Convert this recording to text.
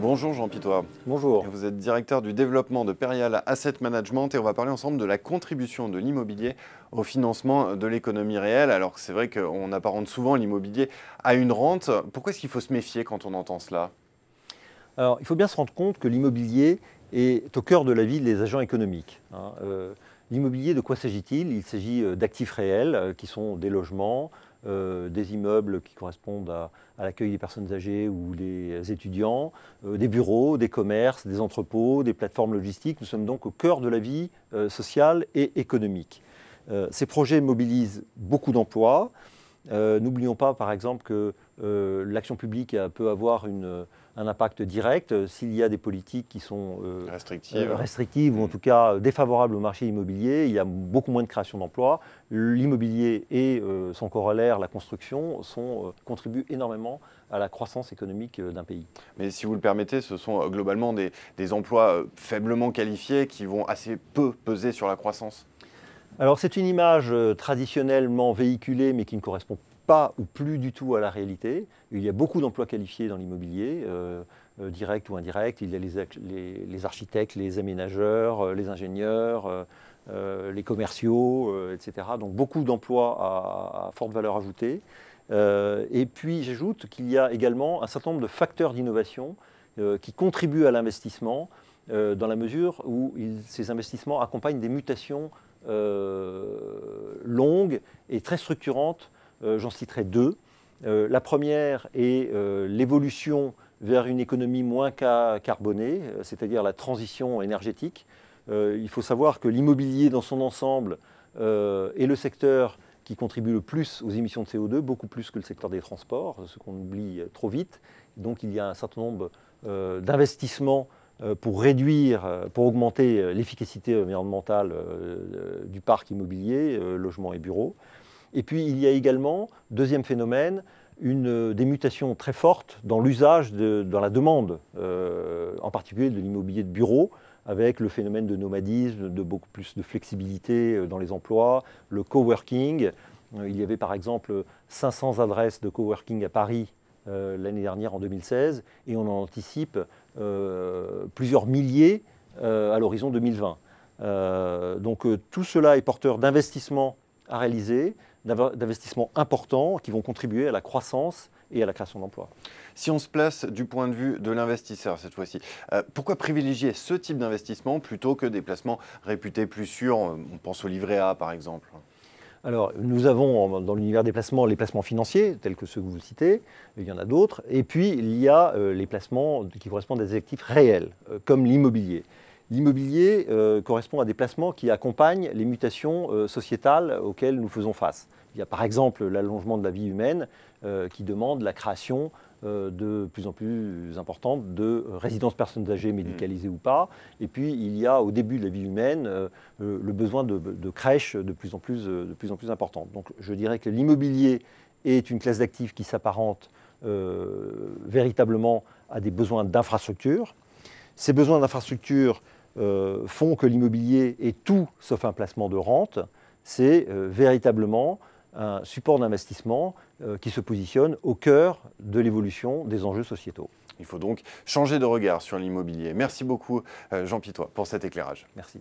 Bonjour Jean Pitois. Bonjour. Vous êtes directeur du développement de Perial Asset Management et on va parler ensemble de la contribution de l'immobilier au financement de l'économie réelle. Alors c'est vrai qu'on apparente souvent l'immobilier à une rente. Pourquoi est-ce qu'il faut se méfier quand on entend cela Alors il faut bien se rendre compte que l'immobilier est au cœur de la vie des agents économiques. Hein. Euh, l'immobilier, de quoi sagit Il, Il s'agit euh, d'actifs réels euh, qui sont des logements, euh, des immeubles qui correspondent à, l'accueil des personnes âgées ou des étudiants, euh, des bureaux, des commerces, des entrepôts, des plateformes logistiques. Nous sommes donc au cœur de la vie euh, sociale et économique. ces projets mobilisent beaucoup d'emplois. Euh, n'oublions pas, par exemple, que euh, l'action publique peut avoir un impact direct euh, s'il y a des politiques qui sont restrictives, ou en mm. tout cas défavorables au marché immobilier. Il y a beaucoup moins de création d'emplois. L'immobilier et son corollaire, la construction, contribuent énormément à la croissance économique d'un pays. Mais si vous le permettez, ce sont globalement des emplois faiblement qualifiés qui vont assez peu peser sur la croissance. Alors c'est une image euh, traditionnellement véhiculée mais qui ne correspond pas ou plus du tout à la réalité. Il y a beaucoup d'emplois qualifiés dans l'immobilier, euh, euh, direct ou indirect. Il y a les, architectes, les aménageurs, les ingénieurs, les commerciaux, etc. Donc beaucoup d'emplois à, forte valeur ajoutée. et puis j'ajoute qu'il y a également un certain nombre de facteurs d'innovation qui contribuent à l'investissement dans la mesure où ces investissements accompagnent des mutations euh, longue et très structurante. Euh, j'en citerai deux. Euh, la première est l'évolution vers une économie moins carbonée, c'est-à-dire la transition énergétique. il faut savoir que l'immobilier dans son ensemble est le secteur qui contribue le plus aux émissions de CO2, beaucoup plus que le secteur des transports, ce qu'on oublie trop vite. Donc il y a un certain nombre d'investissements euh, pour réduire, euh, pour augmenter euh, l'efficacité environnementale du parc immobilier, logement et bureaux. Et puis il y a également, deuxième phénomène, une, des mutations très fortes dans l'usage, dans la demande, en particulier de l'immobilier de bureau, avec le phénomène de nomadisme, de beaucoup plus de flexibilité dans les emplois, le coworking. Il y avait par exemple 500 adresses de coworking à Paris euh, l'année dernière en 2016 et on en anticipe euh, plusieurs milliers euh, à l'horizon 2020. donc tout cela est porteur d'investissements à réaliser, d'investissements importants qui vont contribuer à la croissance et à la création d'emplois. Si on se place du point de vue de l'investisseur cette fois-ci, pourquoi privilégier ce type d'investissement plutôt que des placements réputés plus sûrs On pense au livret A par exemple. Alors, nous avons dans l'univers des placements les placements financiers, tels que ceux que vous citez, il y en a d'autres, et puis il y a euh, les placements qui correspondent à des actifs réels, euh, comme l'immobilier. L'immobilier euh, correspond à des placements qui accompagnent les mutations sociétales auxquelles nous faisons face. Il y a par exemple l'allongement de la vie humaine qui demande la création euh, de plus en plus importante de résidences personnes âgées, médicalisées mm. ou pas. Et puis, il y a au début de la vie humaine euh, euh, le besoin de, crèches de plus, en plus, de plus plus importante. Donc, je dirais que l'immobilier est une classe d'actifs qui s'apparente véritablement à des besoins d'infrastructures. Ces besoins d'infrastructures font que l'immobilier est tout sauf un placement de rente. C'est véritablement un support d'investissement euh, qui se positionne au cœur de l'évolution des enjeux sociétaux. Il faut donc changer de regard sur l'immobilier. Merci beaucoup euh, Jean Pitois pour cet éclairage. Merci.